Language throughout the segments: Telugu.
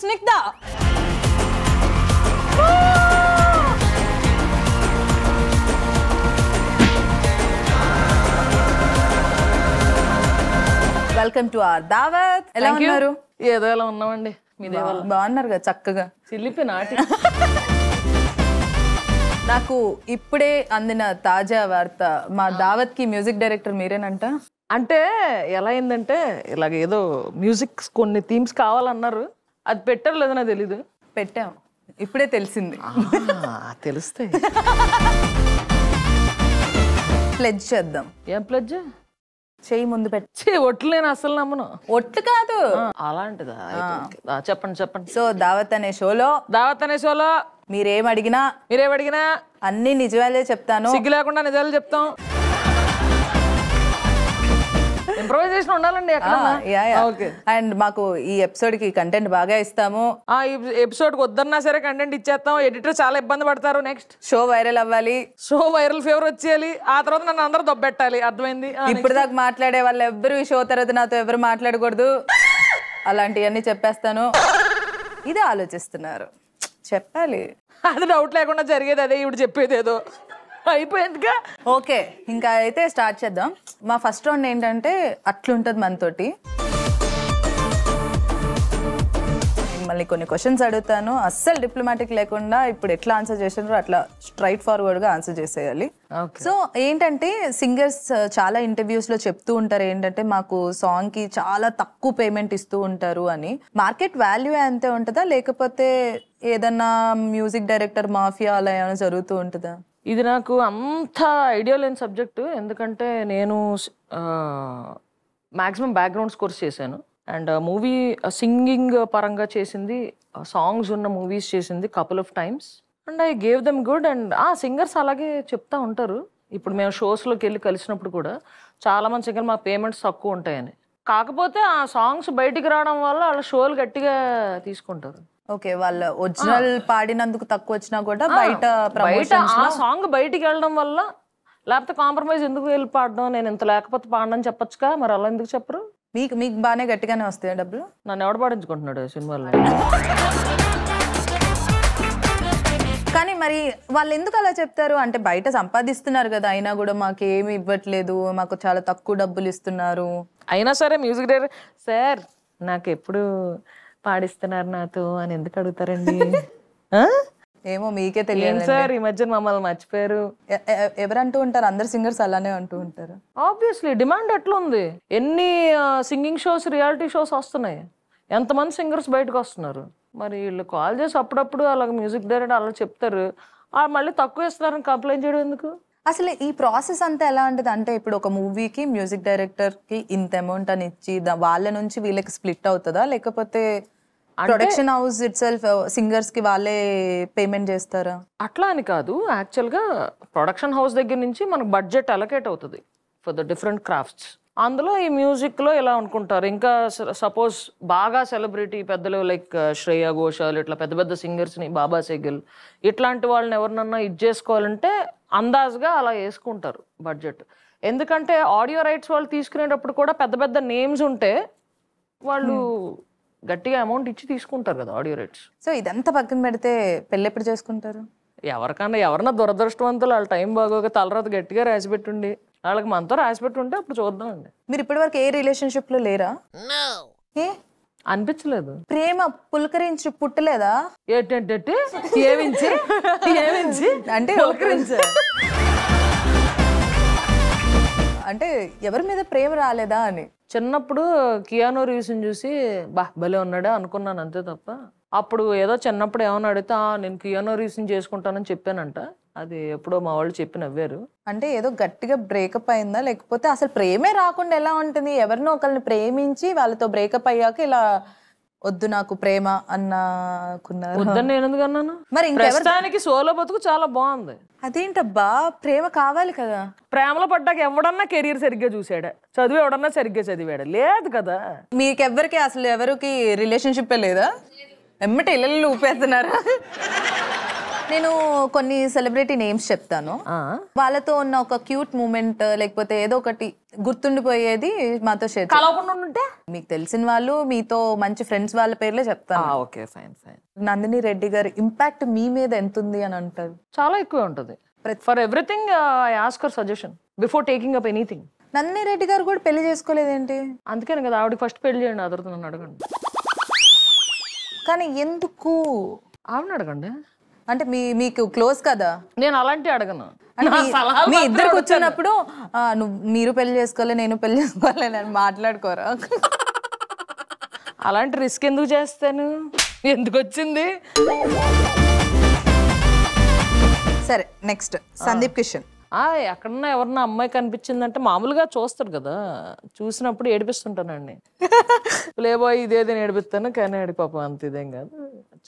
Snigda! వెల్కమ్ టు ఆర్ దావత్ ఎలా ఉన్నారు ఏదో ఎలా ఉన్నామండి మీ బాగున్నారు కదా చక్కగా చిల్లిపి నాటి నాకు ఇప్పుడే అందిన తాజా వార్త మా దావత్ కి మ్యూజిక్ డైరెక్టర్ మీరేనంట అంటే ఎలా అయిందంటే ఇలాగ ఏదో మ్యూజిక్ కొన్ని థీమ్స్ కావాలన్నారు అది పెట్టరు లేదో నాకు తెలీదు పెట్టాం ఇప్పుడే తెలిసింది తెలుస్తే ప్లెజ్ చేద్దాం ఏం ప్లెజ్ చెయ్యి ముందు పెట్టి ఒట్లు నేను అసలు నమ్మను ఒట్లు కాదు అలాంటిదా చెప్పండి చెప్పండి సో దావత్ అనే షోలో దావత్ అనే షోలో మీరేం అడిగినా మీరేం అడిగినా అన్ని నిజాలే చెప్తాను సిగ్గు లేకుండా నిజాలు చెప్తాం ఇంప్రూవైజేషన్ ఉండాలండి అండ్ మాకు ఈ ఎపిసోడ్ కి కంటెంట్ బాగా ఇస్తాము ఆ ఎపిసోడ్ కి వద్దన్నా సరే కంటెంట్ ఇచ్చేస్తాం ఎడిటర్ చాలా ఇబ్బంది పడతారు నెక్స్ట్ షో వైరల్ అవ్వాలి షో వైరల్ ఫేవర్ వచ్చేయాలి ఆ తర్వాత నన్ను అందరూ దొబ్బెట్టాలి అర్థమైంది ఇప్పుడు దాకా మాట్లాడే వాళ్ళు ఎవరు ఈ షో తర్వాత నాతో ఎవరు మాట్లాడకూడదు అలాంటివన్నీ చెప్పేస్తాను ఇదే ఆలోచిస్తున్నారు చెప్పాలి అది డౌట్ లేకుండా జరిగేది అదే ఇప్పుడు చెప్పేది ఏదో అయిపోయిందిగా ఓకే ఇంకా అయితే స్టార్ట్ చేద్దాం మా ఫస్ట్ రౌండ్ ఏంటంటే అట్లుంటది మనతోటి మిమ్మల్ని కొన్ని క్వశ్చన్స్ అడుగుతాను అస్సలు డిప్లొమాటిక్ లేకుండా ఇప్పుడు ఎట్లా ఆన్సర్ చేసినారు అట్లా స్ట్రైట్ ఫార్వర్డ్గా ఆన్సర్ చేసేయాలి సో ఏంటంటే సింగర్స్ uh, చాలా ఇంటర్వ్యూస్లో చెప్తూ ఉంటారు ఏంటంటే మాకు సాంగ్కి చాలా తక్కువ పేమెంట్ ఇస్తూ ఉంటారు అని మార్కెట్ వాల్యూ అంతే ఉంటుందా లేకపోతే ఏదన్నా మ్యూజిక్ డైరెక్టర్ మాఫియా అలా ఏమైనా జరుగుతూ ఉంటుందా ఇది నాకు అంత ఐడియా లేని సబ్జెక్టు ఎందుకంటే నేను మ్యాక్సిమం బ్యాక్గ్రౌండ్ స్కోర్స్ చేశాను అండ్ మూవీ సింగింగ్ పరంగా చేసింది సాంగ్స్ ఉన్న మూవీస్ చేసింది couple of times and I gave them good and ఆ సింగర్స్ అలాగే చెప్తా ఉంటారు ఇప్పుడు మేము షోస్లోకి వెళ్ళి కలిసినప్పుడు కూడా చాలామంది సింగర్ మా పేమెంట్స్ తక్కువ ఉంటాయని కాకపోతే ఆ సాంగ్స్ బయటికి రావడం వల్ల వాళ్ళ షోలు గట్టిగా తీసుకుంటారు ఓకే వాళ్ళ ఒరిజినల్ పాడినందుకు తక్కువ వచ్చినా కూడా బయట బయట ఆ సాంగ్ బయటికి వెళ్ళడం వల్ల లేకపోతే కాంప్రమైజ్ ఎందుకు వెళ్ళి పాడడం నేను ఇంత లేకపోతే పాడడం చెప్పొచ్చుగా మరి అలా ఎందుకు చెప్పరు మీకు మీకు బాగానే గట్టిగానే వస్తాయి డబ్బులు నన్ను ఎవడ పాడించుకుంటున్నాడు సినిమాలో కానీ మరి వాళ్ళు ఎందుకు అలా చెప్తారు అంటే బయట సంపాదిస్తున్నారు కదా అయినా కూడా మాకు ఏమి ఇవ్వట్లేదు మాకు చాలా తక్కువ డబ్బులు ఇస్తున్నారు అయినా సరే మ్యూజిక్ డైరెక్టర్ సార్ నాకు ఎప్పుడు పాడిస్తున్నారు నాతో అని ఎందుకు అడుగుతారండి ఏమో మీకే తెలియదు సార్ ఈ మధ్య మమ్మల్ని మర్చిపోయారు ఎవరంటూ ఉంటారు అందరు సింగర్స్ అలానే అంటూ ఉంటారు ఆబ్వియస్లీ డిమాండ్ ఎట్లుంది ఎన్ని సింగింగ్ షోస్ రియాలిటీ షోస్ వస్తున్నాయి ఎంతమంది సింగర్స్ బయటకు వస్తున్నారు మరి వీళ్ళు కాల్ చేసి అప్పుడప్పుడు అలాగే మ్యూజిక్ డైరెక్టర్ అలా చెప్తారు మళ్ళీ తక్కువ ఇస్తున్నారని కంప్లైంట్ చేయడం ఎందుకు అసలు ఈ ప్రాసెస్ అంతా ఎలాంటిది అంటే ఇప్పుడు ఒక మూవీకి మ్యూజిక్ డైరెక్టర్కి ఇంత అమౌంట్ అని ఇచ్చి వాళ్ళ నుంచి వీళ్ళకి స్ప్లిట్ అవుతుందా లేకపోతే production house itself singers కి వాళ్ళే పేమెంట్ చేస్తారా అట్లా అని కాదు యాక్చువల్గా ప్రొడక్షన్ హౌస్ దగ్గర నుంచి మనకు బడ్జెట్ అలకేట్ అవుతుంది ఫర్ ద డిఫరెంట్ క్రాఫ్ట్స్ అందులో ఈ మ్యూజిక్లో ఇలా అనుకుంటారు ఇంకా సపోజ్ బాగా సెలబ్రిటీ పెద్దలు లైక్ uh, శ్రేయా ఘోషాల్ ఇట్లా పెద్ద పెద్ద సింగర్స్ని బాబా సెగిల్ ఇట్లాంటి వాళ్ళని ఎవరినన్నా ఇది చేసుకోవాలంటే అందాజ్గా అలా వేసుకుంటారు బడ్జెట్ ఎందుకంటే ఆడియో రైట్స్ వాళ్ళు తీసుకునేటప్పుడు కూడా పెద్ద పెద్ద నేమ్స్ ఉంటే వాళ్ళు hmm. గట్టిగా అమౌంట్ ఇచ్చి తీసుకుంటారు కదా ఆడియో రైట్స్ సో ఇదంతా పక్కన పెడితే పెళ్ళి ఎప్పుడు చేసుకుంటారు ఎవరికన్నా ఎవరన్నా దురదృష్టవంతులు వాళ్ళ టైం బాగోక తలరాత గట్టిగా రాసిపెట్టుండి వాళ్ళకి మనతో పెట్టుంటే అప్పుడు చూద్దామండి మీరు ఇప్పటివరకు ఏ రిలేషన్షిప్లో లేరా ఏ అనిపించలేదు ప్రేమ పులకరించి పుట్టలేదా ఏంటంటే అంటే అంటే ఎవరి మీద ప్రేమ రాలేదా అని చిన్నప్పుడు కియానో రీసన్ చూసి బా భలే ఉన్నాడే అనుకున్నాను అంతే తప్ప అప్పుడు ఏదో చిన్నప్పుడు ఏమన్నా అడిగితే నేను కియానో రీసన్ చేసుకుంటానని చెప్పానంట అది ఎప్పుడో మా వాళ్ళు చెప్పి నవ్వారు అంటే ఏదో గట్టిగా బ్రేకప్ అయిందా లేకపోతే అసలు ప్రేమే రాకుండా ఎలా ఉంటుంది ఎవరినో ఒకరిని ప్రేమించి వాళ్ళతో బ్రేకప్ అయ్యాక ఇలా వద్దు నాకు ప్రేమ అన్నాకున్నారు నేను మరి సోలో బతుకు చాలా బాగుంది అదేంటబ్బా ప్రేమ కావాలి కదా ప్రేమలో పడ్డాక ఎవడన్నా కెరీర్ సరిగ్గా చూసాడా చదువు ఎవడన్నా సరిగ్గా చదివాడా లేదు కదా మీకు ఎవరికి అసలు ఎవరికి రిలేషన్షిప్ లేదా ఎమ్మటి ఇళ్ళు ఊపేస్తున్నారా నేను కొన్ని సెలబ్రిటీ నేమ్స్ చెప్తాను వాళ్ళతో ఉన్న ఒక క్యూట్ మూమెంట్ లేకపోతే ఏదో ఒకటి గుర్తుండిపోయేది మాతో షేర్ కలవకుండా మీకు తెలిసిన వాళ్ళు మీతో మంచి ఫ్రెండ్స్ వాళ్ళ పేర్లే చెప్తాను okay fine fine Nandini Reddy garu impact మీ మీద ఎంత ఉంది అని అంటారు చాలా ఎక్కువ ఉంటుంది for everything I ask suggestion before taking up anything Nandini Reddy garu కూడా పెళ్లి చేసుకోలేదేంటి అందుకనే కదా ఆవిడ ఫస్ట్ పెళ్లి చేయండి అదరుతున్నాను అడగండి కానీ ఎందుకు ఆవిడ అడగండి అంటే మీ మీకు క్లోజ్ కదా నేను అలాంటి అడగను మీ ఇద్దరు కూర్చున్నప్పుడు మీరు పెళ్లి చేసుకోవాలి నేను పెళ్లి చేసుకోవాలి అని మాట్లాడుకోరా అలాంటి రిస్క్ ఎందుకు చేస్తాను ఎందుకు వచ్చింది సరే నెక్స్ట్ సందీప్ కిషన్ ఎక్కడన్నా ఎవరన్నా అమ్మాయి కనిపించిందంటే మామూలుగా చూస్తారు కదా చూసినప్పుడు ఏడిపిస్తుంటానండి లేబోయ్ ఇదేదని ఏడిపిస్తాను కానీ ఏడిపోపం అంత ఇదేం కాదు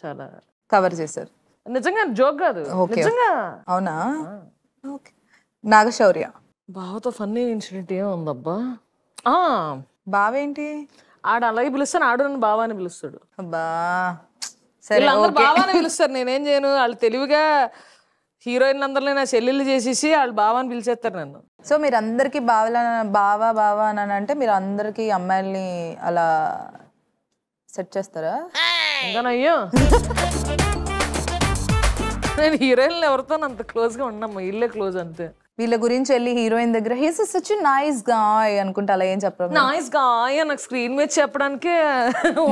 చాలా కవర్ చేశారు నిజంగా జోక్ కాదు నిజంగా అవునా ఓకే నాగశౌర్య బావతో ఫన్నీ ఇన్సిడెంట్ ఏం ఉందబ్బా బావేంటి ఆడ అలాగే పిలుస్తాను ఆడు నన్ను బావా అని పిలుస్తాడు అబ్బా సరే అందరు బావా అని పిలుస్తారు నేనేం చేయను వాళ్ళు తెలివిగా హీరోయిన్ అందరిలో నా చెల్లెళ్ళు చేసేసి వాళ్ళు అని పిలిచేస్తారు నన్ను సో మీరు అందరికీ బావల బావా బావా అని అంటే మీరు అందరికి అమ్మాయిల్ని అలా సెట్ చేస్తారా ఇంకా అయ్యో నేను హీరోయిన్ ఎవరితో అంత క్లోజ్ గా ఉన్నాము వీళ్ళే క్లోజ్ అంతే వీళ్ళ గురించి వెళ్ళి హీరోయిన్ దగ్గర హీస్ సచ్ నైస్ గాయ్ అనుకుంటా అలా ఏం చెప్పడం నైస్ గాయ్ నాకు స్క్రీన్ మీద చెప్పడానికే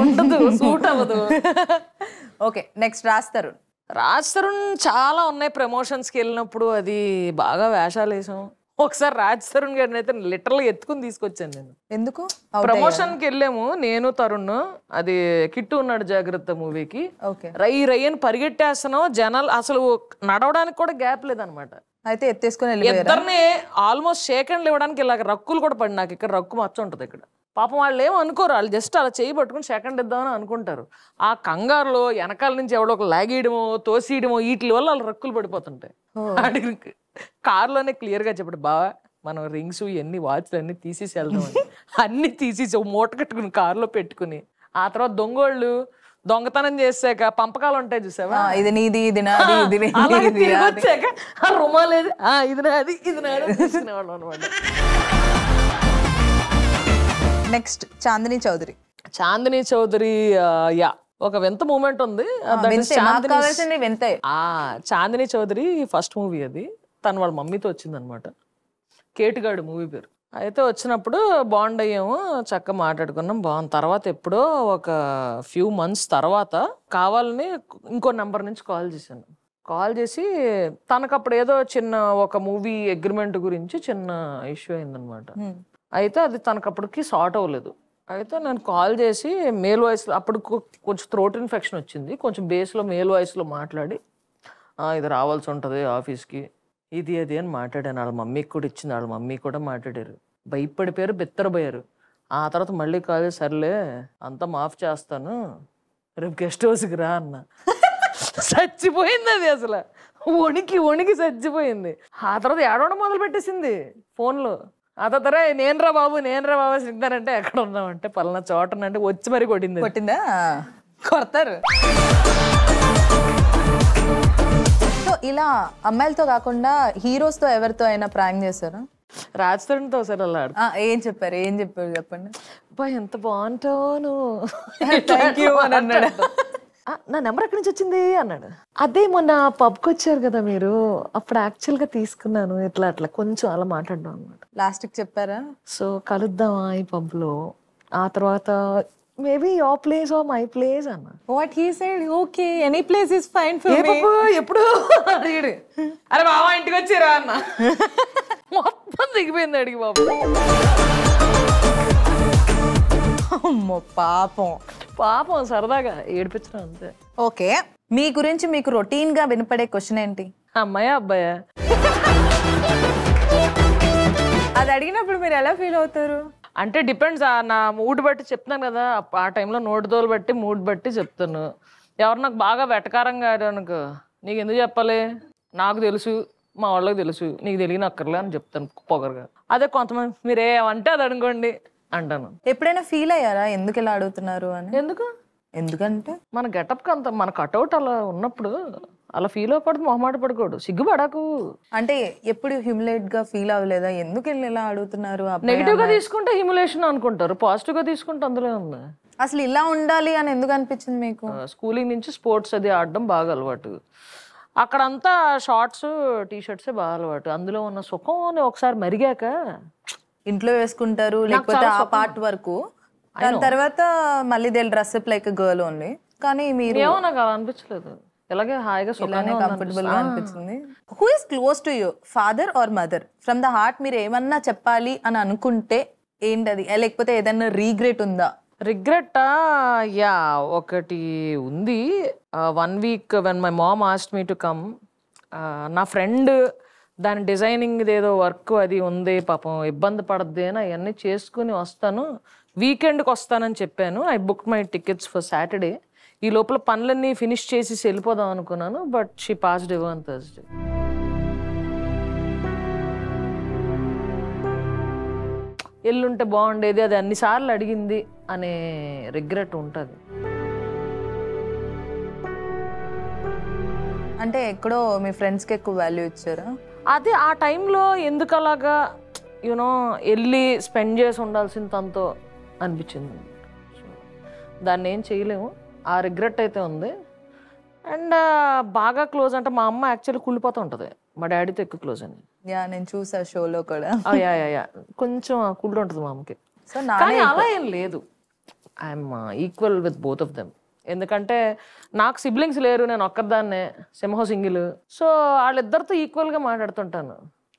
ఉండదు సూట్ అవ్వదు ఓకే నెక్స్ట్ రాస్తారు రాజ్ తరుణ్ చాలా ఉన్నాయి ప్రమోషన్స్కి వెళ్ళినప్పుడు అది బాగా వేషాలు వేసాం ఒకసారి రాజ్ తరుణ్ గారిని అయితే లిటరల్ ఎత్తుకుని తీసుకొచ్చాను నేను ఎందుకు ప్రమోషన్ కి వెళ్ళాము నేను తరుణ్ అది కిట్టు ఉన్నాడు జాగ్రత్త మూవీకి రై రై అని పరిగెట్టేస్తాను జనాలు అసలు నడవడానికి కూడా గ్యాప్ లేదనమాట అయితే ఎత్తేసుకుని ఇద్దరిని ఆల్మోస్ట్ షేకండ్లు ఇవ్వడానికి ఇలాగ రక్కులు కూడా పడి నాకు ఇక్కడ రక్కు మచ్చ ఉంటుంది ఇక్కడ పాపం వాళ్ళు ఏమో అనుకోరు వాళ్ళు జస్ట్ అలా చేయి పట్టుకుని సెకండ్ ఇద్దామని అనుకుంటారు ఆ కంగారులో వెనకాల నుంచి ఎవడో ఒక లాగేయడమో తోసేయడమో వీటి వల్ల వాళ్ళు రక్కులు పడిపోతుంటాయి అడిగి కారులోనే క్లియర్గా చెప్పండి బావా మనం రింగ్స్ ఇవన్నీ వాచ్లు అన్ని తీసేసి వెళ్దాం అన్ని తీసేసి మూట కట్టుకుని కారులో పెట్టుకుని ఆ తర్వాత దొంగోళ్ళు దొంగతనం చేసాక పంపకాలు ఉంటాయి చూసావా ఇది నీది ఇది నాది ఇది వచ్చాక ఆ రుమాలేదు ఇది నాది ఇది నాది తీసుకునేవాళ్ళం అనమాట నెక్స్ట్ చాందిని చౌదరి చాందిని చౌదరి యా ఒక వింత మూమెంట్ ఉంది చాందిని చౌదరి ఫస్ట్ మూవీ అది తను వాళ్ళ మమ్మీతో వచ్చిందనమాట కేటుగాడు మూవీ పేరు అయితే వచ్చినప్పుడు బాండ్ అయ్యాము చక్కగా మాట్లాడుకున్నాం బాగుంది తర్వాత ఎప్పుడో ఒక ఫ్యూ మంత్స్ తర్వాత కావాలని ఇంకో నెంబర్ నుంచి కాల్ చేశాను కాల్ చేసి తనకు అప్పుడు ఏదో చిన్న ఒక మూవీ అగ్రిమెంట్ గురించి చిన్న ఇష్యూ అయిందనమాట hmm. అయితే అది తనకప్పటికి సార్ట్ అవ్వలేదు అయితే నేను కాల్ చేసి మేల్ వాయిస్లో అప్పుడు కొంచెం థ్రోట్ ఇన్ఫెక్షన్ వచ్చింది కొంచెం బేస్లో మేల్ వాయిస్లో మాట్లాడి ఇది రావాల్సి ఉంటుంది ఆఫీస్కి ఇది అది అని మాట్లాడాను వాళ్ళ మమ్మీకి కూడా ఇచ్చింది వాళ్ళ మమ్మీ కూడా మాట్లాడారు భయపడిపోయారు బెత్తరపోయారు ఆ తర్వాత మళ్ళీ కాల్ సర్లే అంతా మాఫ్ చేస్తాను రేపు గెస్ట్ హౌస్కి రా అన్న చచ్చిపోయింది అది అసలు వణికి వణికి చచ్చిపోయింది ఆ తర్వాత ఏడవడం మొదలు పెట్టేసింది ఫోన్లో తర నేనరా బాబు నేనరా బాబు సిగ్నారంటే ఎక్కడ ఉన్నామంటే పలానా చోట అంటే వచ్చి మరి కొట్టింది కొట్టిందా కొడతారు ఇలా అమ్మాయిలతో కాకుండా హీరోస్తో ఎవరితో అయినా ప్రాంగ్ చేశారు రాజ్ తో ఒకసారి అలా ఆ, ఏం చెప్పారు ఏం చెప్పారు చెప్పండి అబ్బా ఎంత బాగుంటావు నువ్వు థ్యాంక్ యూ అని అన్నాడు నా నెంబర్ ఎక్కడి నుంచి వచ్చింది అన్నాడు అదే మొన్న పబ్కి వచ్చారు కదా మీరు అప్పుడు యాక్చువల్గా తీసుకున్నాను ఇట్లా అట్లా కొంచెం అలా మాట్లాడడం అనమాట లాస్ట్ చెప్పారా సో కలుద్దామా ఈ పబ్లో ఆ తర్వాత maybe your place or my place అన్న what he said okay any place is fine for me ఎప్పుడు అరే బావా ఇంటికి వచ్చారా అన్న మొత్తం దిగిపోయింది అడిగి బాబు పాపం పాపం సరదాగా ఏడిపించడం అంతే ఓకే మీ గురించి మీకు రొటీన్ గా వినపడే క్వశ్చన్ ఏంటి అమ్మాయా అబ్బాయా అది అడిగినప్పుడు మీరు ఎలా ఫీల్ అవుతారు అంటే డిపెండ్స్ నా మూడ్ బట్టి చెప్తున్నాను కదా ఆ టైంలో నోటిదోలు బట్టి మూడ్ బట్టి చెప్తాను ఎవరు నాకు బాగా వెటకారంగా అనుకో నీకు ఎందుకు చెప్పాలి నాకు తెలుసు మా వాళ్ళకి తెలుసు నీకు తెలియని అక్కర్లే అని చెప్తాను పొగరుగా అదే కొంతమంది మీరేమంటే అది అనుకోండి అంటాను ఎప్పుడైనా ఫీల్ అయ్యారా ఎందుకు ఇలా అడుగుతున్నారు అని ఎందుకు ఎందుకంటే మన గెటప్ అంత మన కటౌట్ అలా ఉన్నప్పుడు అలా ఫీల్ అవ్వకూడదు మొహమాట పడకూడదు సిగ్గుపడకు అంటే ఎప్పుడు హ్యూమిలేట్ గా ఫీల్ అవ్వలేదా ఎందుకు వెళ్ళి ఇలా అడుగుతున్నారు నెగిటివ్ గా తీసుకుంటే హ్యూమిలేషన్ అనుకుంటారు పాజిటివ్ గా తీసుకుంటే అందులో ఉంది అసలు ఇలా ఉండాలి అని ఎందుకు అనిపించింది మీకు స్కూలింగ్ నుంచి స్పోర్ట్స్ అది ఆడడం బాగా అలవాటు అక్కడంతా షార్ట్స్ టీ షర్ట్సే బాగా అలవాటు అందులో ఉన్న సుఖం ఒకసారి మరిగాక ఇంట్లో వేసుకుంటారు లేకపోతే ఆ పార్ట్ వరకు దాని తర్వాత మళ్ళీ they dress like girl only కానీ మీరు ఏమో నాకు అనిపించలేదు ఇలాగే హాయిగా ఇలానే కంఫర్టబుల్ గా అనిపించింది who is close to you father or mother from the heart మీరు ఏమన్నా చెప్పాలి అని అనుకుంటే ఏంటది లేకపోతే ఏదైనా రీగ్రెట్ ఉందా రిగ్రెట్ యా ఒకటి ఉంది one week when my mom asked me to come నా ఫ్రెండ్ దాని డిజైనింగ్ ఏదో వర్క్ అది ఉంది పాపం ఇబ్బంది పడద్ది అని అవన్నీ చేసుకుని వస్తాను వీకెండ్కి వస్తానని చెప్పాను I book my tickets for Saturday ఈ లోపల పనులన్నీ ఫినిష్ చేసి వెళ్ళిపోదాం అనుకున్నాను but she passed away on Thursday ఎల్లుంటే బాగుండేది అది అన్నిసార్లు అడిగింది అనే రిగ్రెట్ ఉంటుంది అంటే ఎక్కడో మీ ఫ్రెండ్స్కి ఎక్కువ వాల్యూ ఇచ్చారా అది ఆ టైంలో ఎందుకు అలాగా యూనో వెళ్ళి స్పెండ్ చేసి ఉండాల్సిన తనతో అనిపించింది దాన్ని ఏం చేయలేము ఆ రిగ్రెట్ అయితే ఉంది అండ్ బాగా క్లోజ్ అంటే మా అమ్మ యాక్చువల్లీ కుళ్ళిపోతూ ఉంటుంది మా డాడీతో ఎక్కువ క్లోజ్ అని యా నేను చూసా షోలో కూడా యా యా యా కొంచెం కుళ్ళు ఉంటుంది మా అమ్మకి సో కానీ అలా ఏం లేదు I'm equal with both of them ఎందుకంటే నాకు సిబ్లింగ్స్ లేరు నేను ఒక్కదాన్నే సింహ సింగిల్ సో వాళ్ళిద్దరితో ఈక్వల్గా మాట్లాడుతుంటాను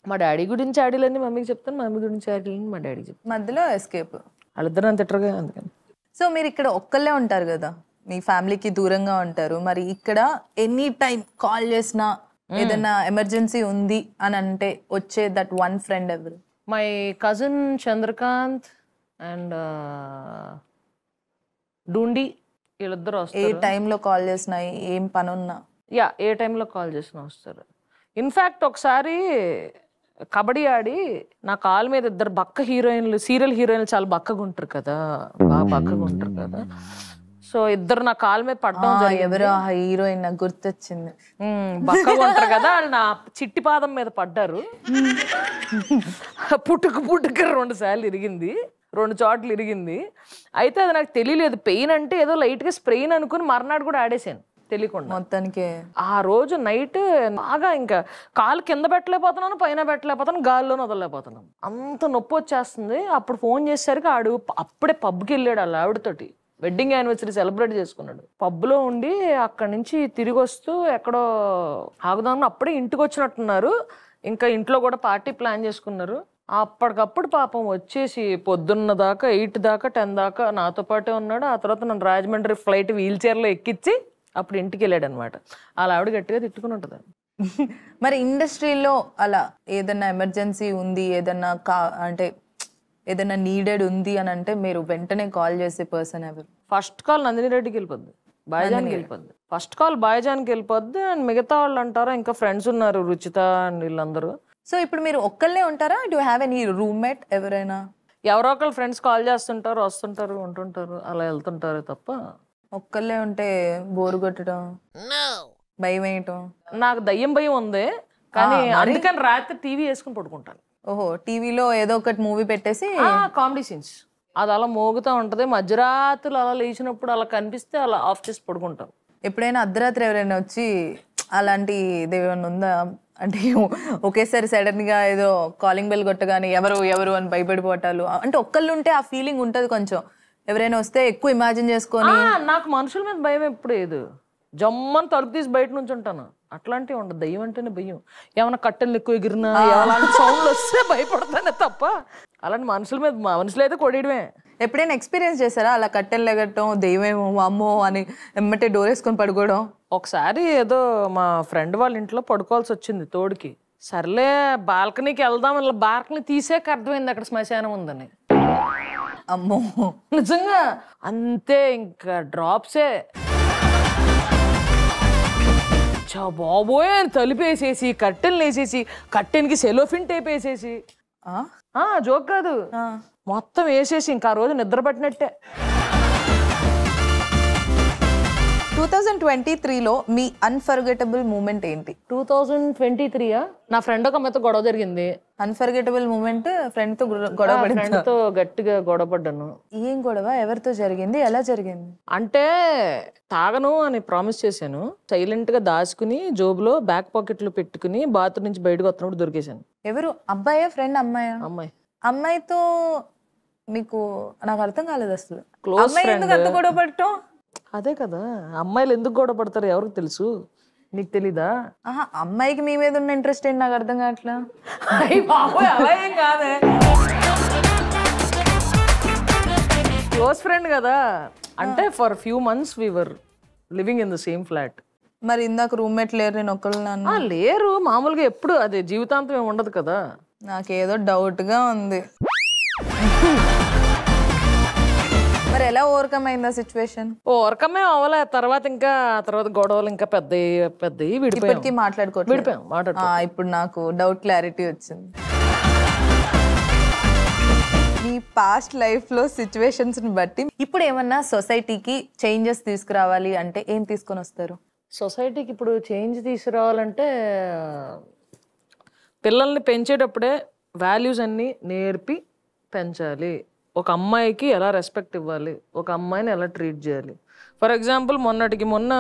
మా డాడీ గురించి ఆడీలన్నీ మమ్మీకి చెప్తాను మమ్మీ గురించి ఆడీలని మా డాడీ చెప్తాను మధ్యలో ఎస్కేప్ వాళ్ళిద్దరు నన్ను తిట్టరుగా అందుకని సో మీరు ఇక్కడ ఒక్కళ్ళే ఉంటారు కదా మీ ఫ్యామిలీకి దూరంగా ఉంటారు మరి ఇక్కడ ఎనీ టైం కాల్ చేసినా ఏదైనా ఎమర్జెన్సీ ఉంది అని అంటే వచ్చే దట్ వన్ ఫ్రెండ్ ఎవరు my cousin Chandrakant and Dundi వీళ్ళిద్దరు ఏ టైంలో కాల్ చేసినా ఏం పని ఉన్నా యా ఏ టైంలో కాల్ చేసినా వస్తారు ఇన్ఫ్యాక్ట్ ఒకసారి కబడ్డీ ఆడి నా కాల్ మీద ఇద్దరు బక్క హీరోయిన్లు సీరియల్ హీరోయిన్లు చాలా బక్కగా ఉంటారు కదా బాగా బక్కగా ఉంటారు కదా సో ఇద్దరు నా కాల్ మీద పడడం ఎవరో ఆ హీరోయిన్ నాకు గుర్తొచ్చింది బక్కగా ఉంటారు కదా వాళ్ళు నా చిట్టి పాదం మీద పడ్డారు పుట్టుకు పుట్టుకు రెండు సార్లు ఇరిగింది రెండు చోట్లు ఇరిగింది అయితే అది నాకు తెలియలేదు పెయిన్ అంటే ఏదో లైట్గా స్ప్రెయిన్ అనుకుని మర్నాడు కూడా ఆడేసాను తెలియకుండా మొత్తానికి ఆ రోజు నైట్ బాగా ఇంకా కాలు కింద పెట్టలేకపోతున్నాను పైన పెట్టలేకపోతున్నాను గాల్లోనే వదలలేకపోతున్నాను అంత నొప్పి వచ్చేస్తుంది అప్పుడు ఫోన్ చేసేసరికి ఆడు అప్పుడే పబ్కి వెళ్ళాడు వాళ్ళ ఆవిడతోటి వెడ్డింగ్ యానివర్సరీ సెలబ్రేట్ చేసుకున్నాడు పబ్లో ఉండి అక్కడి నుంచి తిరిగి వస్తూ ఎక్కడో ఆగుదాము అప్పుడే ఇంటికి వచ్చినట్టున్నారు ఇంకా ఇంట్లో కూడా పార్టీ ప్లాన్ చేసుకున్నారు అప్పటికప్పుడు పాపం వచ్చేసి పొద్దున్న దాకా ఎయిట్ దాకా టెన్ దాకా నాతో పాటే ఉన్నాడు ఆ తర్వాత నన్ను రాజమండ్రి ఫ్లైట్ వీల్ చైర్లో ఎక్కించి అప్పుడు ఇంటికి వెళ్ళాడు అనమాట అలా ఆవిడ గట్టిగా తిట్టుకుని ఉంటుంది మరి ఇండస్ట్రీలో అలా ఏదన్నా ఎమర్జెన్సీ ఉంది ఏదన్నా కా అంటే ఏదైనా నీడెడ్ ఉంది అని అంటే మీరు వెంటనే కాల్ చేసే పర్సన్ ఎవరు ఫస్ట్ కాల్ నందిని రెడ్డికి వెళ్ళిపోద్ది బాయ్జాన్కి వెళ్ళిపోద్ది ఫస్ట్ కాల్ బాయ్జాన్కి వెళ్ళిపోద్ది అండ్ మిగతా వాళ్ళు అంటారా ఇంకా ఫ్రెండ్స్ ఉన్నారు రుచిత అండ్ వీళ్ళందరూ సో ఇప్పుడు మీరు ఒక్కళ్ళే ఉంటారా డూ హ్యావ్ ఎనీ రూమ్మేట్ ఎవరైనా ఎవరో ఒకళ్ళు ఫ్రెండ్స్ కాల్ చేస్తుంటారు వస్తుంటారు ఉంటుంటారు అలా వెళ్తుంటారు తప్ప ఒక్కళ్ళే ఉంటే బోరు కొట్టడం భయం వేయటం నాకు దయ్యం భయం ఉంది కానీ అందుకని రాత్రి టీవీ వేసుకుని పడుకుంటాను ఓహో టీవీలో ఏదో ఒకటి మూవీ పెట్టేసి కామెడీ సీన్స్ అది అలా మోగుతూ ఉంటుంది మధ్యరాత్రులు అలా లేచినప్పుడు అలా కనిపిస్తే అలా ఆఫ్ చేసి పడుకుంటాం ఎప్పుడైనా అర్ధరాత్రి ఎవరైనా వచ్చి అలాంటి ఏమైనా ఉందా అంటే ఒకేసారి సడన్గా ఏదో కాలింగ్ బెల్ కొట్టగానే ఎవరు ఎవరు అని భయపడిపోవటాలు అంటే ఒక్కళ్ళు ఉంటే ఆ ఫీలింగ్ ఉంటుంది కొంచెం ఎవరైనా వస్తే ఎక్కువ ఇమాజిన్ చేసుకొని నాకు మనుషుల మీద భయం ఎప్పుడు లేదు జమ్మని తలుపు తీసి బయట నుంచి ఉంటాను అట్లాంటివి ఉండదు దయ్యం అంటేనే భయం ఏమైనా కట్టెలు ఎక్కువ ఎగిరినా సౌండ్ సౌండ్లు వస్తే భయపడతానే తప్ప అలాంటి మనుషుల మీద మనుషులు అయితే కొడియడమే ఎప్పుడైనా ఎక్స్పీరియన్స్ చేశారా అలా కట్టెలు ఎగట్టడం దయ్యమేమో అమ్మో అని ఎమ్మటే డోర్ వేసుకొని పడుకోవడం ఒకసారి ఏదో మా ఫ్రెండ్ వాళ్ళ ఇంట్లో పడుకోవాల్సి వచ్చింది తోడుకి సర్లే బాల్కనీకి వెళ్దాం ఇలా బాల్కనీ తీసాక అర్థమైంది అక్కడ శ్మశానం ఉందని అమ్మో నిజంగా అంతే ఇంకా డ్రాప్సే బాబోయే బాబోయ్ అని తలుపు వేసేసి కట్టెలు వేసేసి కట్టెన్కి సెలోఫిన్ టేప్ వేసేసి జోక్ కాదు మొత్తం వేసేసి ఇంకా ఆ రోజు నిద్ర పట్టినట్టే టూ థౌజండ్ ట్వంటీ త్రీలో మీ అన్ఫర్గెటబుల్ మూమెంట్ ఏంటి టూ థౌజండ్ ట్వంటీ త్రీ నా ఫ్రెండ్ ఒక అమ్మాయితో గొడవ జరిగింది అన్ఫర్గెటబుల్ మూమెంట్ ఫ్రెండ్ తో గొడవ ఫ్రెండ్ తో గట్టిగా గొడవ పడ్డాను ఏం గొడవ ఎవరితో జరిగింది ఎలా జరిగింది అంటే తాగను అని ప్రామిస్ చేశాను సైలెంట్ గా దాచుకుని జోబులో బ్యాక్ పాకెట్ లో పెట్టుకుని బాత్రూమ్ నుంచి బయటకు వస్తున్నప్పుడు దొరికేశాను ఎవరు అబ్బాయా ఫ్రెండ్ అమ్మాయి అమ్మాయి అమ్మాయితో మీకు నాకు అర్థం కాలేదు అసలు క్లోజ్ ఎందుకు గొడవ పడటం అదే కదా అమ్మాయిలు ఎందుకు గొడవ పడతారు ఎవరికి తెలుసు నీకు తెలీదా అమ్మాయికి మీ మీద ఉన్న ఇంట్రెస్ట్ ఏంటి నాకు అర్థం కావట్లేదు కాదే క్లోజ్ ఫ్రెండ్ కదా అంటే for few months were living in the same flat మరి ఇందాక రూమ్మేట్ లేరు నేను ఒకళ్ళు లేరు మామూలుగా ఎప్పుడు అదే జీవితాంతం ఏమి ఉండదు కదా నాకేదో డౌట్గా ఉంది మరి ఎలా ఓవర్కమ్ అయిందా సిచ్యువేషన్ ఓవర్కమే అవ్వలే తర్వాత ఇంకా తర్వాత గొడవలు ఇంకా పెద్ద పెద్ద విడిపోయి మాట్లాడుకోవచ్చు విడిపోయాం మాట్లాడు ఇప్పుడు నాకు డౌట్ క్లారిటీ వచ్చింది మీ పాస్ట్ లైఫ్లో లో బట్టి ఇప్పుడు ఏమన్నా సొసైటీకి చేంజెస్ తీసుకురావాలి అంటే ఏం తీసుకొని వస్తారు సొసైటీకి ఇప్పుడు చేంజ్ తీసుకురావాలంటే పిల్లల్ని పెంచేటప్పుడే వాల్యూస్ అన్నీ నేర్పి పెంచాలి ఒక అమ్మాయికి ఎలా రెస్పెక్ట్ ఇవ్వాలి ఒక అమ్మాయిని ఎలా ట్రీట్ చేయాలి ఫర్ ఎగ్జాంపుల్ మొన్నటికి మొన్న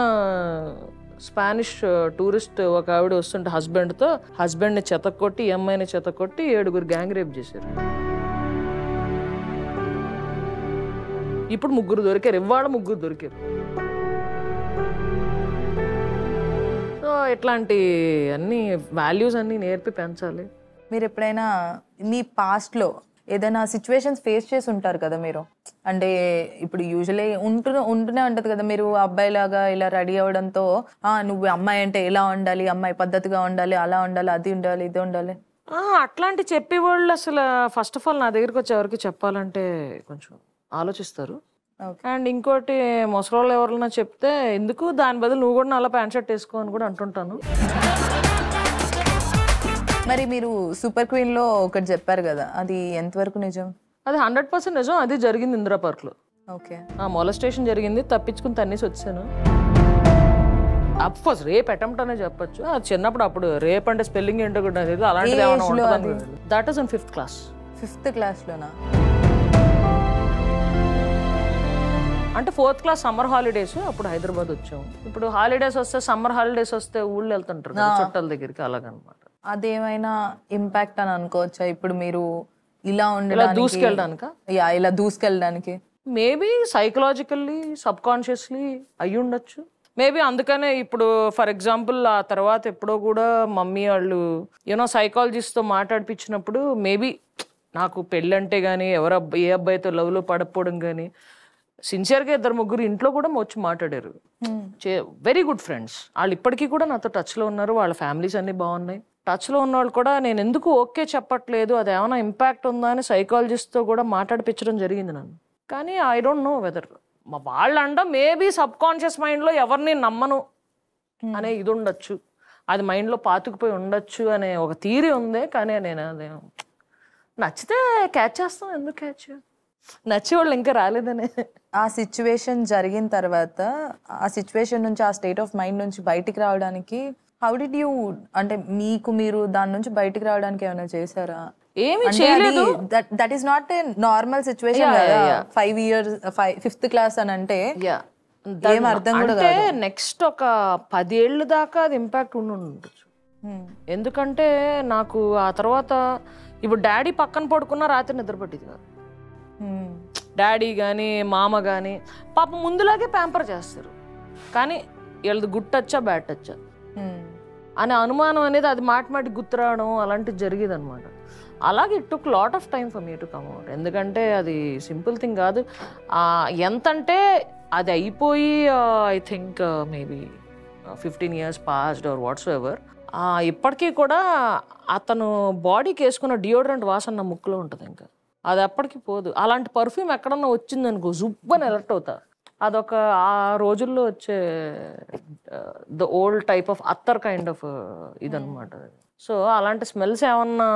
స్పానిష్ టూరిస్ట్ uh, ఒక ఆవిడ వస్తుంటే హస్బెండ్తో హస్బెండ్ని కొట్టి ఈ అమ్మాయిని కొట్టి ఏడుగురు గ్యాంగ్ రేప్ చేశారు ఇప్పుడు ముగ్గురు దొరికారు ఇవాళ ముగ్గురు దొరికారు సో ఇట్లాంటి అన్ని వాల్యూస్ అన్నీ నేర్పి పెంచాలి మీరు ఎప్పుడైనా మీ పాస్ట్లో ఏదైనా సిచ్యువేషన్స్ ఫేస్ చేసి ఉంటారు కదా మీరు అంటే ఇప్పుడు యూజువలీ ఉంటు ఉంటూనే ఉంటుంది కదా మీరు అబ్బాయిలాగా ఇలా రెడీ అవ్వడంతో నువ్వు అమ్మాయి అంటే ఎలా ఉండాలి అమ్మాయి పద్ధతిగా ఉండాలి అలా ఉండాలి అది ఉండాలి ఇది ఉండాలి అట్లాంటి చెప్పేవాళ్ళు అసలు ఫస్ట్ ఆఫ్ ఆల్ నా దగ్గరికి వచ్చి ఎవరికి చెప్పాలంటే కొంచెం ఆలోచిస్తారు అండ్ ఇంకోటి వాళ్ళు ఎవరైనా చెప్తే ఎందుకు దాని బదులు నువ్వు కూడా అలా ప్యాంట్ షర్ట్ వేసుకో అని కూడా అంటుంటాను మరి మీరు సూపర్ క్వీన్ లో ఒకటి చెప్పారు కదా అది ఎంతవరకు నిజం అది హండ్రెడ్ పర్సెంట్ నిజం అది జరిగింది ఇందిరా పార్క్ లో ఓకే ఆ మొలస్టేషన్ జరిగింది తప్పించుకుని తన్నేసి వచ్చాను అఫ్కోర్స్ రేపు అటెంప్ట్ అనే చెప్పొచ్చు అది చిన్నప్పుడు అప్పుడు రేప్ అంటే స్పెల్లింగ్ ఏంటో కూడా తెలియదు అలాంటిది ఏమైనా that is in fifth class fifth లోనా అంటే ఫోర్త్ క్లాస్ సమ్మర్ హాలిడేస్ అప్పుడు హైదరాబాద్ వచ్చాము ఇప్పుడు హాలిడేస్ వస్తే సమ్మర్ హాలిడేస్ వస్తే ఊళ్ళు వెళ్తుంటారు చుట్టాల దగ్గరికి అలాగనమాట అదేమైనా ఇంపాక్ట్ అని అనుకోవచ్చా ఇప్పుడు మీరు ఇలా ఉండేలా దూసుకెళ్ళడానికి యా ఇలా దూసుకెళ్ళడానికి మేబీ సైకలాజికల్లీ సబ్ కాన్షియస్లీ అయి ఉండొచ్చు మేబీ అందుకనే ఇప్పుడు ఫర్ ఎగ్జాంపుల్ ఆ తర్వాత ఎప్పుడో కూడా మమ్మీ వాళ్ళు యూనో సైకాలజిస్ట్తో మాట్లాడిపించినప్పుడు మేబీ నాకు పెళ్ళంటే కానీ ఎవరు ఏ అబ్బాయితో లవ్లో పడకపోవడం కానీ సిన్సియర్గా ఇద్దరు ముగ్గురు ఇంట్లో కూడా వచ్చి మాట్లాడారు వెరీ గుడ్ ఫ్రెండ్స్ వాళ్ళు ఇప్పటికీ కూడా నాతో టచ్లో ఉన్నారు వాళ్ళ ఫ్యామిలీస్ అన్నీ బాగున్నాయి టచ్లో ఉన్నవాళ్ళు కూడా నేను ఎందుకు ఓకే చెప్పట్లేదు అది ఏమైనా ఇంపాక్ట్ ఉందా అని సైకాలజిస్ట్తో కూడా మాట్లాడిపించడం జరిగింది నన్ను కానీ ఐ డోంట్ నో వెదర్ మా వాళ్ళు అంట మేబీ సబ్ కాన్షియస్ మైండ్లో ఎవరిని నమ్మను hmm. అనే ఇది ఉండొచ్చు అది మైండ్లో పాతుకుపోయి ఉండొచ్చు అనే ఒక థీరీ ఉంది కానీ నేను అది నచ్చితే క్యాచ్ చేస్తాం ఎందుకు క్యాచ్ నచ్చే వాళ్ళు ఇంకా రాలేదనే ఆ సిచ్యువేషన్ జరిగిన తర్వాత ఆ సిచ్యువేషన్ నుంచి ఆ స్టేట్ ఆఫ్ మైండ్ నుంచి బయటికి రావడానికి హౌ డిడ్ యూ అంటే మీకు మీరు దాని నుంచి బయటికి రావడానికి ఏమైనా చేశారా ఏమి చేయలేదు that is not a normal situation five years five fifth class అని అంటే ఏం అర్థం నెక్స్ట్ ఒక పదేళ్ళు దాకా అది ఇంపాక్ట్ ఉండి ఉండొచ్చు hmm. ఎందుకంటే నాకు ఆ తర్వాత ఇప్పుడు డాడీ పక్కన పడుకున్న రాత్రి నిద్ర పట్టింది కాదు hmm. డాడీ కానీ మామ కానీ పాప ముందులాగే ప్యాంపర్ చేస్తారు కానీ వీళ్ళది గుట్టచ్చా బ్యాట్ వచ్చా hmm. అనే అనుమానం అనేది అది మాట మాటి గుర్తురావడం అలాంటివి జరిగేది అనమాట అలాగే it took lot of time for me to out ఎందుకంటే అది సింపుల్ థింగ్ కాదు ఎంతంటే అది అయిపోయి I think maybe fifteen years passed or whatsoever ఇప్పటికీ కూడా అతను బాడీకి వేసుకున్న డియోడ్రెంట్ వాసన నా ముక్కులో ఉంటుంది ఇంకా అది ఎప్పటికీ పోదు అలాంటి పర్ఫ్యూమ్ ఎక్కడన్నా వచ్చిందనుకో జుబ్బని ఎలర్ట్ అవుతా అదొక ఆ రోజుల్లో వచ్చే ద ఓల్డ్ టైప్ ఆఫ్ అత్తర్ కైండ్ ఆఫ్ ఇదనమాట సో అలాంటి స్మెల్స్ ఏమన్నా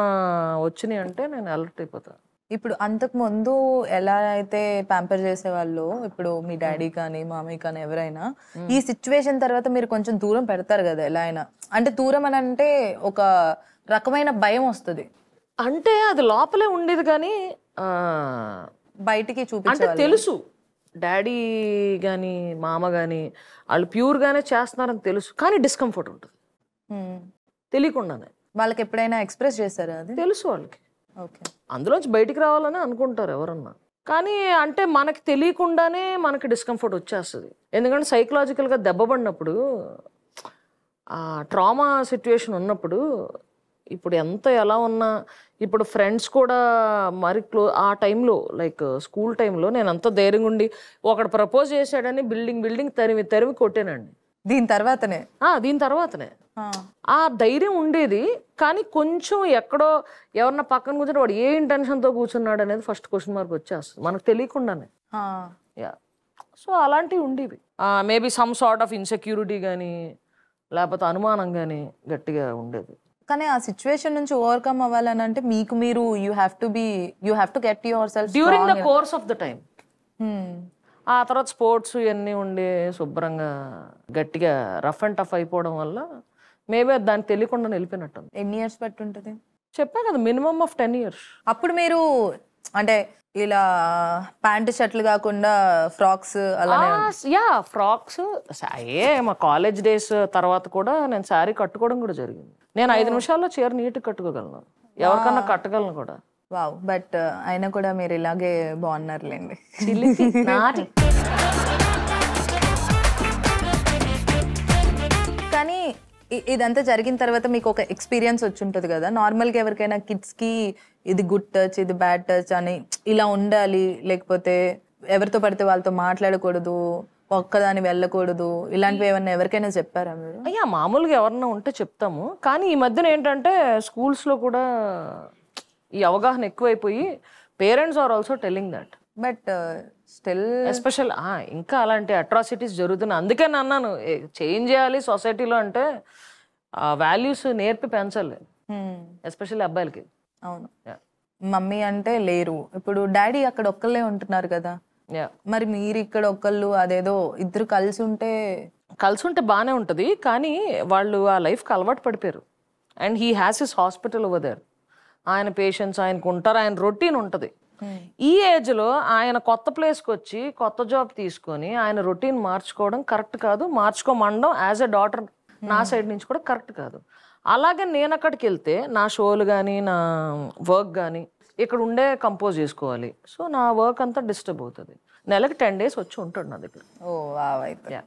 వచ్చినాయి అంటే నేను అలర్ట్ అయిపోతాను ఇప్పుడు అంతకు ముందు ఎలా అయితే ప్యాంపర్ చేసేవాళ్ళు ఇప్పుడు మీ డాడీ hmm. కానీ మామయ్య కానీ ఎవరైనా hmm. ఈ సిచ్యువేషన్ తర్వాత మీరు కొంచెం దూరం పెడతారు కదా ఎలా అయినా అంటే దూరం అని అంటే ఒక రకమైన భయం వస్తుంది అంటే అది లోపలే ఉండేది కానీ బయటికి చూపి అంటే తెలుసు డాడీ కానీ మామ కానీ వాళ్ళు ప్యూర్గానే చేస్తున్నారని తెలుసు కానీ డిస్కంఫర్ట్ ఉంటుంది తెలియకుండానే వాళ్ళకి ఎప్పుడైనా ఎక్స్ప్రెస్ చేశారు అది తెలుసు వాళ్ళకి ఓకే అందులోంచి బయటికి రావాలని అనుకుంటారు ఎవరన్నా కానీ అంటే మనకి తెలియకుండానే మనకి డిస్కంఫర్ట్ వచ్చేస్తుంది ఎందుకంటే సైకలాజికల్గా దెబ్బపడినప్పుడు పడినప్పుడు ట్రామా సిచ్యువేషన్ ఉన్నప్పుడు ఇప్పుడు ఎంత ఎలా ఉన్నా ఇప్పుడు ఫ్రెండ్స్ కూడా మరి క్లో ఆ టైంలో లైక్ స్కూల్ టైంలో నేను అంత ధైర్యంగా ఉండి ఒకడు ప్రపోజ్ చేశాడని బిల్డింగ్ బిల్డింగ్ తరిమి తరిమి కొట్టానండి దీని తర్వాతనే దీని తర్వాతనే ఆ ధైర్యం ఉండేది కానీ కొంచెం ఎక్కడో ఎవరన్నా పక్కన కూర్చుని వాడు ఏ ఇంటెన్షన్తో కూర్చున్నాడు అనేది ఫస్ట్ క్వశ్చన్ మార్క్ వచ్చేస్తుంది మనకు తెలియకుండానే యా సో అలాంటివి ఉండేవి maybe some sort of insecurity కానీ లేకపోతే అనుమానం కానీ గట్టిగా ఉండేది కానీ ఆ సిచ్యువేషన్ నుంచి ఓవర్కమ్ అవ్వాలని అంటే మీకు మీరు you have to be you have to get yourself during the course of the time ఆ తర్వాత స్పోర్ట్స్ ఇవన్నీ ఉండి శుభ్రంగా గట్టిగా రఫ్ అండ్ టఫ్ అయిపోవడం వల్ల మేబీ దాన్ని తెలియకుండా నిలిపినట్టు ఎన్ని ఇయర్స్ బట్టి ఉంటుంది చెప్పా కదా మినిమం ఆఫ్ టెన్ ఇయర్స్ అప్పుడు మీరు అంటే ఇలా ప్యాంట్ షర్ట్లు కాకుండా ఫ్రాక్స్ అలా యా ఫ్రాక్స్ అయ్యే మా కాలేజ్ డేస్ తర్వాత కూడా నేను శారీ కట్టుకోవడం కూడా జరిగింది నేను ఐదు నిమిషాల్లో చీర నీట్ కట్టుకోగలను ఎవరికన్నా కట్టగలను కూడా వావ్ బట్ అయినా కూడా మీరు ఇలాగే బాగున్నారులేండి కానీ ఇదంతా జరిగిన తర్వాత మీకు ఒక ఎక్స్పీరియన్స్ వచ్చి ఉంటుంది కదా నార్మల్గా ఎవరికైనా కిడ్స్కి ఇది గుడ్ టచ్ ఇది బ్యాడ్ టచ్ అని ఇలా ఉండాలి లేకపోతే ఎవరితో పడితే వాళ్ళతో మాట్లాడకూడదు ఒక్కదాని వెళ్ళకూడదు ఇలాంటివి ఏమన్నా ఎవరికైనా చెప్పారా మీరు అయ్యా మామూలుగా ఎవరన్నా ఉంటే చెప్తాము కానీ ఈ మధ్యన ఏంటంటే స్కూల్స్లో కూడా ఈ అవగాహన ఎక్కువైపోయి parents are also telling that but still especially ఇంకా అలాంటి అట్రాసిటీస్ జరుగుతున్నాయి అందుకే అన్నాను చేంజ్ చేయాలి సొసైటీలో అంటే వాల్యూస్ నేర్పి పెంచాలి ఎస్పెషల్లీ అబ్బాయిలకి అవును మమ్మీ అంటే లేరు ఇప్పుడు డాడీ అక్కడ ఒక్కళ్ళే ఉంటున్నారు కదా మరి మీరు ఇక్కడ ఒకళ్ళు అదేదో ఇద్దరు కలిసి ఉంటే కలిసి ఉంటే బాగానే ఉంటుంది కానీ వాళ్ళు ఆ లైఫ్కి అలవాటు పడిపోయారు and he has is hospital over ఆయన పేషెంట్స్ ఆయనకు ఉంటారు ఆయన రొటీన్ ఉంటుంది hmm. ఈ ఏజ్లో ఆయన కొత్త ప్లేస్కి వచ్చి కొత్త జాబ్ తీసుకొని ఆయన రొటీన్ మార్చుకోవడం కరెక్ట్ కాదు మార్చుకోమండడం యాజ్ ఎ డాటర్ నా సైడ్ hmm. నుంచి కూడా కరెక్ట్ కాదు అలాగే నేను అక్కడికి వెళ్తే నా షోలు కానీ నా వర్క్ కానీ ఇక్కడ ఉండే కంపోజ్ చేసుకోవాలి సో నా వర్క్ అంతా డిస్టర్బ్ అవుతుంది నెలకు టెన్ డేస్ వచ్చి ఉంటాడు నా దగ్గర ఓ అయితే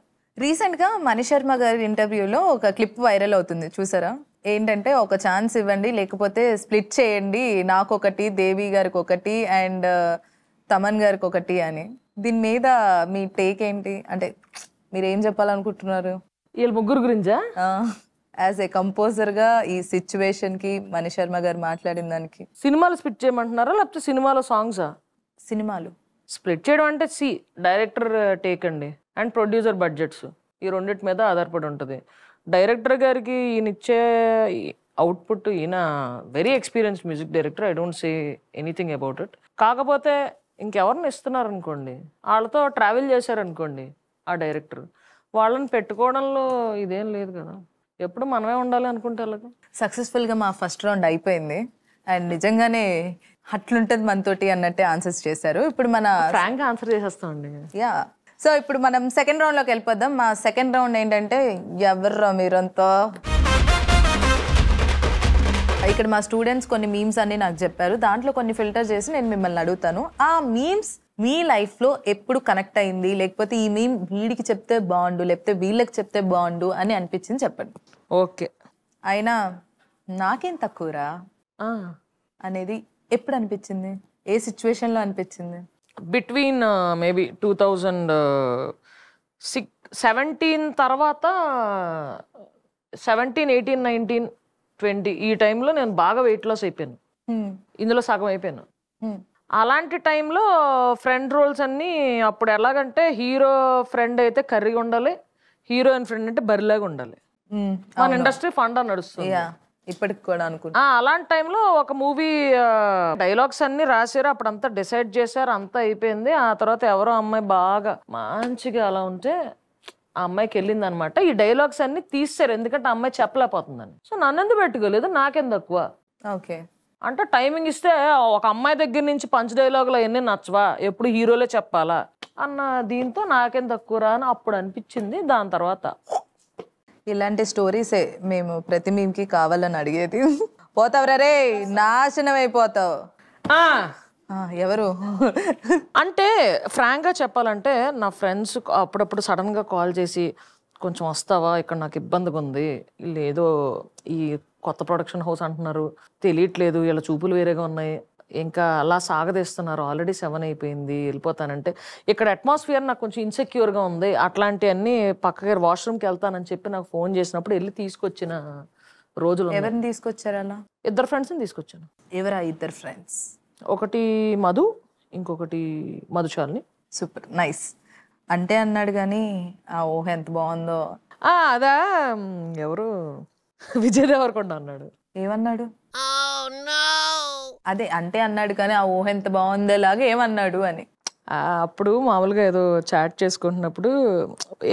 రీసెంట్గా మణిశర్మ గారి ఇంటర్వ్యూలో ఒక క్లిప్ వైరల్ అవుతుంది చూసారా ఏంటంటే ఒక ఛాన్స్ ఇవ్వండి లేకపోతే స్ప్లిట్ చేయండి నాకు ఒకటి దేవి గారికి ఒకటి అండ్ uh, తమన్ గారికి ఒకటి అని దీని మీద మీ టేక్ ఏంటి అంటే మీరు ఏం చెప్పాలనుకుంటున్నారు వీళ్ళ ముగ్గురు గురించా యాజ్ ఏ కంపోజర్ గా ఈ సిచ్యువేషన్ కి మణి శర్మ గారు మాట్లాడిన దానికి సినిమాలు స్పిట్ చేయమంటున్నారా లేకపోతే సినిమాలో సాంగ్సా సినిమాలు స్ప్లిట్ చేయడం అంటే సి డైరెక్టర్ టేక్ uh, అండి అండ్ ప్రొడ్యూసర్ బడ్జెట్స్ ఈ రెండింటి మీద ఆధారపడి ఉంటుంది డైరెక్టర్ గారికి ఈయనిచ్చే అవుట్పుట్ ఈయన very experience music director I don't say anything about it కాకపోతే ఇంకెవరిని ఇస్తున్నారనుకోండి వాళ్ళతో ట్రావెల్ చేశారనుకోండి ఆ డైరెక్టర్ వాళ్ళని పెట్టుకోవడంలో ఇదేం లేదు కదా ఎప్పుడు మనమే ఉండాలి అనుకుంటే అలాగే సక్సెస్ఫుల్గా మా ఫస్ట్ రౌండ్ అయిపోయింది అండ్ నిజంగానే అట్లుంటది మనతోటి అన్నట్టే ఆన్సర్స్ చేశారు ఇప్పుడు మన ఫ్రాంక్ ఆన్సర్ చేసేస్తామండి యా సో ఇప్పుడు మనం సెకండ్ రౌండ్లోకి వెళ్ళిపోద్దాం మా సెకండ్ రౌండ్ ఏంటంటే ఎవర్రా మీరంతా ఇక్కడ మా స్టూడెంట్స్ కొన్ని మీమ్స్ అన్ని నాకు చెప్పారు దాంట్లో కొన్ని ఫిల్టర్ చేసి నేను మిమ్మల్ని అడుగుతాను ఆ మీమ్స్ మీ లైఫ్లో ఎప్పుడు కనెక్ట్ అయింది లేకపోతే ఈ మేము వీడికి చెప్తే బాగుండు లేకపోతే వీళ్ళకి చెప్తే బాగుండు అని అనిపించింది చెప్పండి ఓకే అయినా నాకేం తక్కువరా అనేది ఎప్పుడు అనిపించింది ఏ సిచ్యువేషన్లో అనిపించింది between maybe two thousand six seventeen తర్వాత సెవెంటీన్ ఎయిటీన్ నైన్టీన్ ట్వంటీ ఈ టైంలో నేను బాగా వెయిట్ లాస్ అయిపోయాను ఇందులో సగం అయిపోయాను అలాంటి టైంలో ఫ్రెండ్ రోల్స్ అన్నీ అప్పుడు ఎలాగంటే హీరో ఫ్రెండ్ అయితే కర్రీ ఉండాలి హీరోయిన్ ఫ్రెండ్ అంటే బరిలాగా ఉండాలి మన ఇండస్ట్రీ ఫండ్ నడుస్తుంది ఇప్పటికి కూడా అనుకుంటా అలాంటి టైంలో ఒక మూవీ డైలాగ్స్ అన్ని రాశారు అప్పుడు అంతా డిసైడ్ చేశారు అంతా అయిపోయింది ఆ తర్వాత ఎవరో అమ్మాయి బాగా మంచిగా అలా ఉంటే ఆ అమ్మాయికి వెళ్ళింది అనమాట ఈ డైలాగ్స్ అన్ని తీస్తారు ఎందుకంటే ఆ అమ్మాయి చెప్పలేకపోతుందని సో నన్ను ఎందుకు పెట్టుకోలేదు నాకెందుకు ఓకే అంటే టైమింగ్ ఇస్తే ఒక అమ్మాయి దగ్గర నుంచి పంచ్ డైలాగులు అవన్నీ నచ్చవా ఎప్పుడు హీరోలే చెప్పాలా అన్న దీంతో నాకేం తక్కువరా అని అప్పుడు అనిపించింది దాని తర్వాత ఇలాంటి స్టోరీసే మేము ప్రతి మీకి కావాలని అడిగేది పోతావురా రే నాశనం అయిపోతావు ఎవరు అంటే ఫ్రాంక్గా చెప్పాలంటే నా ఫ్రెండ్స్ అప్పుడప్పుడు సడన్గా కాల్ చేసి కొంచెం వస్తావా ఇక్కడ నాకు ఇబ్బందిగా ఉంది లేదో ఈ కొత్త ప్రొడక్షన్ హౌస్ అంటున్నారు తెలియట్లేదు ఇలా చూపులు వేరేగా ఉన్నాయి ఇంకా అలా సాగదీస్తున్నారు ఆల్రెడీ సెవెన్ అయిపోయింది వెళ్ళిపోతానంటే ఇక్కడ అట్మాస్ఫియర్ నాకు కొంచెం ఇన్సెక్యూర్గా ఉంది అట్లాంటివన్నీ పక్కకి వాష్రూమ్కి వెళ్తానని చెప్పి నాకు ఫోన్ చేసినప్పుడు వెళ్ళి తీసుకొచ్చిన రోజులు ఎవరిని తీసుకొచ్చారు అలా ఇద్దరు ఫ్రెండ్స్ని తీసుకొచ్చాను ఎవరా ఇద్దరు ఫ్రెండ్స్ ఒకటి మధు ఇంకొకటి చాలని సూపర్ నైస్ అంటే అన్నాడు కానీ ఆ ఊహ ఎంత బాగుందో అదా ఎవరు విజయదేవరకొండ అన్నాడు ఏమన్నాడు oh, అదే అంటే అన్నాడు కానీ ఆ ఊహ ఎంత బాగుందేలాగా ఏమన్నాడు అని అప్పుడు మామూలుగా ఏదో చాట్ చేసుకుంటున్నప్పుడు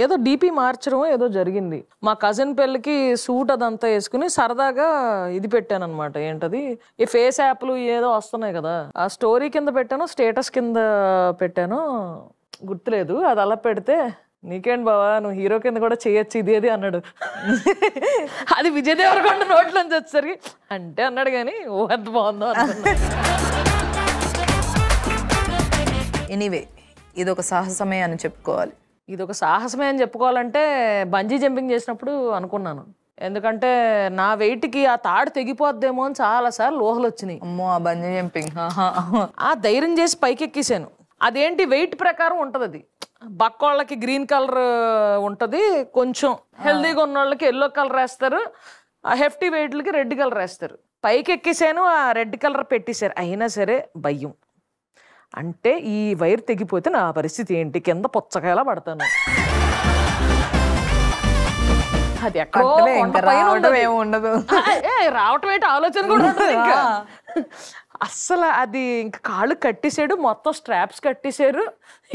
ఏదో డీపీ మార్చడం ఏదో జరిగింది మా కజిన్ పెళ్ళికి సూట్ అదంతా వేసుకుని సరదాగా ఇది పెట్టాను అనమాట ఏంటది ఈ ఫేస్ యాప్లు ఏదో వస్తున్నాయి కదా ఆ స్టోరీ కింద పెట్టాను స్టేటస్ కింద పెట్టాను గుర్తులేదు అది అలా పెడితే నీకేంటి బావా నువ్వు హీరో కింద కూడా చేయొచ్చు ఇది అది అన్నాడు అది విజయదేవరకొండ దేవరకొండ నోట్లోంచి వచ్చేసరికి అంటే అన్నాడు కానీ ఓ ఎంత బాగుందో ఎనీవే ఇది ఒక సాహసమే అని చెప్పుకోవాలి ఇది ఒక సాహసమే అని చెప్పుకోవాలంటే బంజీ జంపింగ్ చేసినప్పుడు అనుకున్నాను ఎందుకంటే నా వెయిట్కి ఆ తాడు తెగిపోద్దేమో అని చాలాసార్లు ఊహలు వచ్చినాయి అమ్మో ఆ బంజీ జంపింగ్ ఆ ధైర్యం చేసి పైకెక్కేసాను అదేంటి వెయిట్ ప్రకారం ఉంటుంది అది బక్కోళ్ళకి గ్రీన్ కలర్ ఉంటుంది కొంచెం హెల్దీగా ఉన్న వాళ్ళకి ఎల్లో కలర్ వేస్తారు ఆ హెఫ్టీ వెయిట్లకి రెడ్ కలర్ వేస్తారు పైకి ఎక్కేసాను ఆ రెడ్ కలర్ పెట్టేశారు అయినా సరే భయం అంటే ఈ వైర్ తెగిపోతే నా పరిస్థితి ఏంటి కింద పుచ్చకాయలా పడతాను అది ఎక్కడ రావటం ఏమి ఉండదు రావటం ఏంటి ఆలోచన కూడా ఉంటుంది ఇంకా అస్సలు అది ఇంక కాళ్ళు కట్టేశాడు మొత్తం స్ట్రాప్స్ కట్టేశారు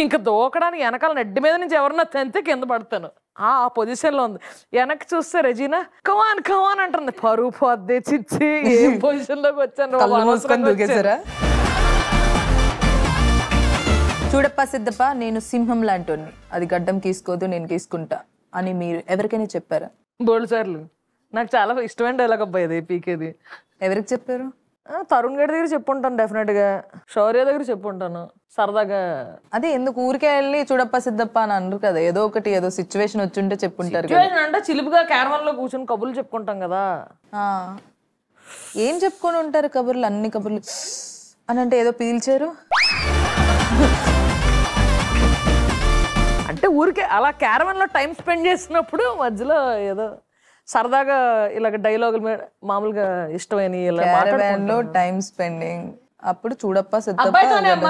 ఇంకా దూకడానికి వెనకాల నడ్డి మీద నుంచి ఎవరన్నా తెంతే కింద పడతాను ఆ పొజిషన్లో ఉంది వెనక్కి చూస్తే రెజీనా కవాన్ కవాన్ అంటుంది పరువు పొద్దు చిచ్చి ఏ పొజిషన్లోకి వచ్చాను చూడప్ప సిద్ధప్ప నేను సింహం లాంటోని అది గడ్డం తీసుకోదు నేను తీసుకుంటా అని మీరు ఎవరికైనా చెప్పారా బోల్డ్ సార్లు నాకు చాలా ఇష్టమైన డైలాగ్ అబ్బాయి అది పీకేది ఎవరికి చెప్పారు తరుణ్ గారి దగ్గర చెప్పుంటాను డెఫినెట్ గా శౌర్య దగ్గర చెప్పుంటాను సరదాగా అదే ఎందుకు ఊరికే వెళ్ళి చూడప్ప సిద్ధప్ప అని అన్నారు కదా ఏదో ఒకటి ఏదో సిచ్యువేషన్ ఉంటే చెప్పుంటారు అంటే చిలుపుగా క్యారవన్ లో కూర్చొని కబుర్లు చెప్పుకుంటాం కదా ఏం చెప్పుకొని ఉంటారు కబుర్లు అన్ని కబుర్లు అని అంటే ఏదో పీల్చారు అంటే ఊరికే అలా క్యారవన్ లో టైం స్పెండ్ చేసినప్పుడు మధ్యలో ఏదో సరదాగా ఇలా డైలాగులు మామూలుగా ఇష్టమైన లో టైం స్పెండింగ్ అప్పుడు చూడప్ప సిద్ధప్ప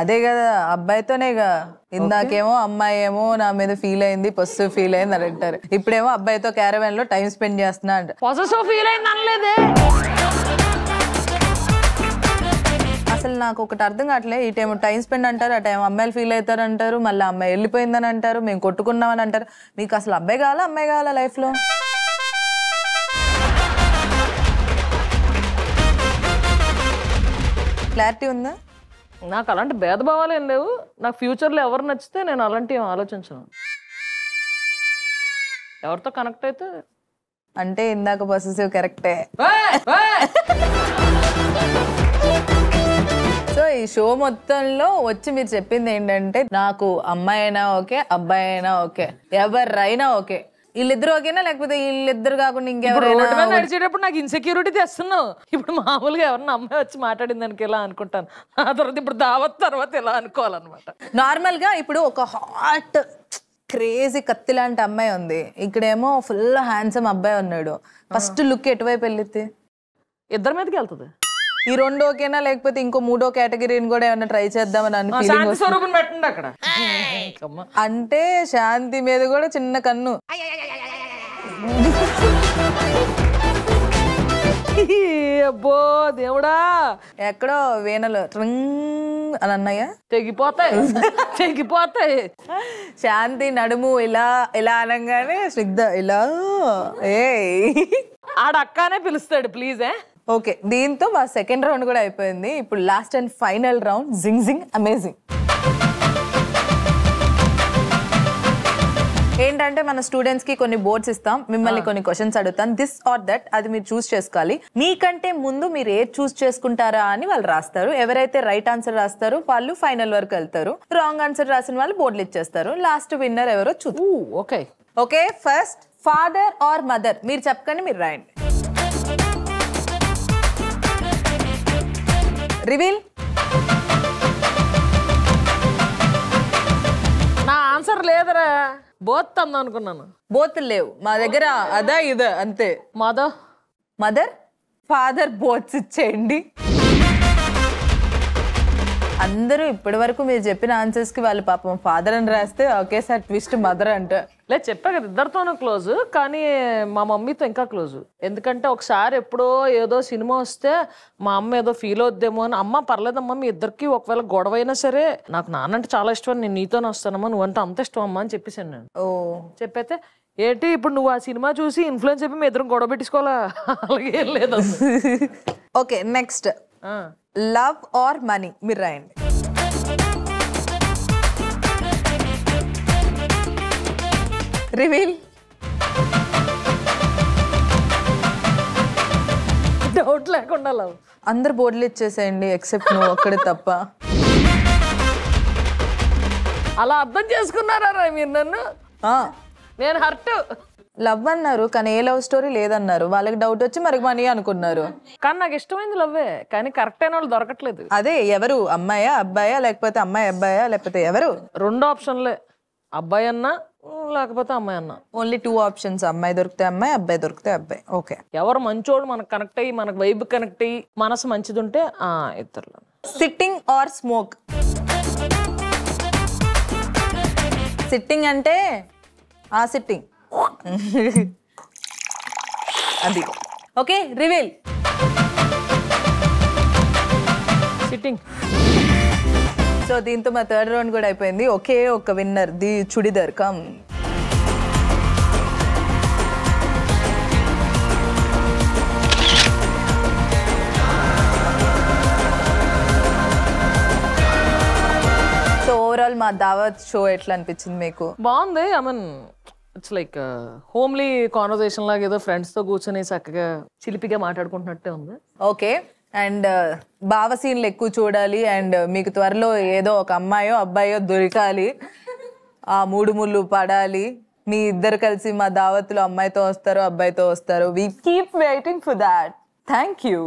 అదే కదా అబ్బాయితోనే కదా ఇందాకేమో అమ్మాయి ఏమో నా మీద ఫీల్ అయింది పస్సు ఫీల్ అయింది అని అంటారు ఇప్పుడేమో అబ్బాయితో క్యారవెన్ లో టైం స్పెండ్ చేస్తున్నా అంటే అసలు నాకు ఒకటి అర్థం కావట్లేదు ఈ టైం టైం స్పెండ్ అంటారు ఆ టైం అమ్మాయిలు ఫీల్ అవుతారు అంటారు మళ్ళీ అమ్మాయి వెళ్ళిపోయిందని అంటారు మేము కొట్టుకున్నామని అంటారు మీకు అసలు అబ్బాయి కావాలా అమ్మాయి కావాలా లైఫ్ లో క్లారిటీ ఉందా నాకు అలాంటి భేదభావాలు ఏం లేవు నాకు ఫ్యూచర్లో ఎవరు నచ్చితే నేను అలాంటివి ఆలోచించను ఎవరితో కనెక్ట్ అయితే అంటే ఇందాక పొసెసివ్ కరెక్టే సో ఈ షో మొత్తంలో వచ్చి మీరు చెప్పింది ఏంటంటే నాకు అమ్మాయి అయినా ఓకే అబ్బాయి అయినా ఓకే ఎవరైనా ఓకే వీళ్ళిద్దరు ఓకేనా లేకపోతే వీళ్ళిద్దరు కాకుండా ఇంకెవరైనా నడిచేటప్పుడు నాకు ఇన్సెక్యూరిటీ తెస్తున్నావు ఇప్పుడు మామూలుగా ఎవరన్నా అమ్మాయి వచ్చి మాట్లాడింది దానికి ఎలా అనుకుంటాను ఆ తర్వాత ఇప్పుడు దావత్ తర్వాత ఎలా అనుకోవాలన్నమాట నార్మల్ గా ఇప్పుడు ఒక హాట్ క్రేజీ కత్తి లాంటి అమ్మాయి ఉంది ఇక్కడేమో ఫుల్ హ్యాండ్సమ్ అబ్బాయి ఉన్నాడు ఫస్ట్ లుక్ ఎటువైపు వెళ్ళితే ఇద్దరి మీదకి వెళ్తుంది ఈ రెండు ఓకేనా లేకపోతే ఇంకో మూడో కేటగిరీని కూడా ఏమైనా ట్రై చేద్దామని అనుకుంటున్నాను అక్కడ అంటే శాంతి మీద కూడా చిన్న కన్ను అబ్బో దేవుడా ఎక్కడో వీణలో అని అన్నయ్య తెగిపోతాయి తెగిపోతాయి శాంతి నడుము ఇలా ఇలా అనగానే స్నిగ్ధ ఇలా ఏ ఆడక్కానే పిలుస్తాడు ప్లీజ్ ఏ ఓకే దీంతో మా సెకండ్ రౌండ్ కూడా అయిపోయింది ఇప్పుడు లాస్ట్ అండ్ ఫైనల్ రౌండ్ జింగ్ జింగ్ అమేజింగ్ ఏంటంటే మన స్టూడెంట్స్ కి కొన్ని బోర్డ్స్ ఇస్తాం మిమ్మల్ని కొన్ని క్వశ్చన్స్ అడుగుతాం దిస్ ఆర్ దట్ అది మీరు చూస్ చేసుకోవాలి మీకంటే ముందు మీరు ఏది చూస్ చేసుకుంటారా అని వాళ్ళు రాస్తారు ఎవరైతే రైట్ ఆన్సర్ రాస్తారో వాళ్ళు ఫైనల్ వరకు వెళ్తారు రాంగ్ ఆన్సర్ రాసిన వాళ్ళు బోర్డులు ఇచ్చేస్తారు లాస్ట్ విన్నర్ ఎవరో చూ okay okay first father or mother మీరు చెప్పకండి మీరు రాయండి రివీల్ నా ఆన్సర్ లేదురా బోత్ అందా అనుకున్నాను బోత్ లేవు మా దగ్గర అదా ఇదా అంతే మాదో మదర్ ఫాదర్ బోత్స్ ఇచ్చేయండి అందరూ ఇప్పటి వరకు మీరు చెప్పిన ఆన్సర్స్కి వాళ్ళు పాపం ఫాదర్ అని రాస్తే ఒకేసారి ట్విస్ట్ మదర్ అంటారు లేదు చెప్పా కదా ఇద్దరితోనూ క్లోజ్ కానీ మా మమ్మీతో ఇంకా క్లోజ్ ఎందుకంటే ఒకసారి ఎప్పుడో ఏదో సినిమా వస్తే మా అమ్మ ఏదో ఫీల్ అవుద్దేమో అని అమ్మ పర్లేదమ్మ మీ ఇద్దరికి ఒకవేళ గొడవ అయినా సరే నాకు నాన్నంటే చాలా ఇష్టం నేను నీతోనే వస్తానమ్మా నువ్వంటే అంత ఇష్టం అమ్మా అని చెప్పేసాను నేను ఓ చెప్పైతే ఏంటి ఇప్పుడు నువ్వు ఆ సినిమా చూసి ఇన్ఫ్లుయెన్స్ చెప్పి మీ ఇద్దరం గొడవ పెట్టించుకోవాలా అలాగే లేదు okay next love or money మీరు రాయండి రివీల్ డౌట్ లేకుండా లవ్ అందరు బోర్డులు ఇచ్చేసేయండి ఎక్సెప్ట్ నువ్వు ఒక్కడే తప్ప అలా అర్థం చేసుకున్నారా రా మీరు నన్ను నేను హర్ట్ లవ్ అన్నారు కానీ ఏ లవ్ స్టోరీ లేదన్నారు వాళ్ళకి డౌట్ వచ్చి మరి మనీ అనుకున్నారు కానీ నాకు ఇష్టమైంది లవ్వే కానీ కరెక్ట్ అయిన వాళ్ళు దొరకట్లేదు అదే ఎవరు అమ్మాయా అబ్బాయా లేకపోతే అమ్మాయి అబ్బాయా లేకపోతే ఎవరు రెండు ఆప్షన్లే అబ్బాయి అన్నా లేకపోతే అమ్మాయి అన్న ఓన్లీ టూ ఆప్షన్స్ అమ్మాయి దొరికితే అమ్మాయి అబ్బాయి దొరికితే అబ్బాయి ఓకే ఎవరు మంచోడు మనకు కనెక్ట్ అయ్యి మనకు వైబ్ కనెక్ట్ అయ్యి మనసు మంచిది ఉంటే ఆ ఇద్దరు సిట్టింగ్ ఆర్ స్మోక్ సిట్టింగ్ అంటే ఆ సిట్టింగ్ అది ఓకే రివీల్ సిట్టింగ్ సో దీంతో మా థర్డ్ రౌండ్ కూడా అయిపోయింది ఒకే ఒక winner the churidar come so overall మా దావత్ షో ఎట్లా అనిపించింది మీకు బాగుంది I mean it's like homely conversation లాగా ఏదో ఫ్రెండ్స్ తో కూర్చొని చక్కగా చిలిపిగా మాట్లాడుకుంటున్నట్టే ఉంది ఓకే అండ్ భావ uh, సీన్లు ఎక్కువ చూడాలి అండ్ uh, మీకు త్వరలో ఏదో ఒక అమ్మాయో అబ్బాయో దొరకాలి ఆ మూడు ముళ్ళు పడాలి మీ ఇద్దరు కలిసి మా దావత్లో అమ్మాయితో వస్తారు అబ్బాయితో వస్తారు we keep waiting for that thank you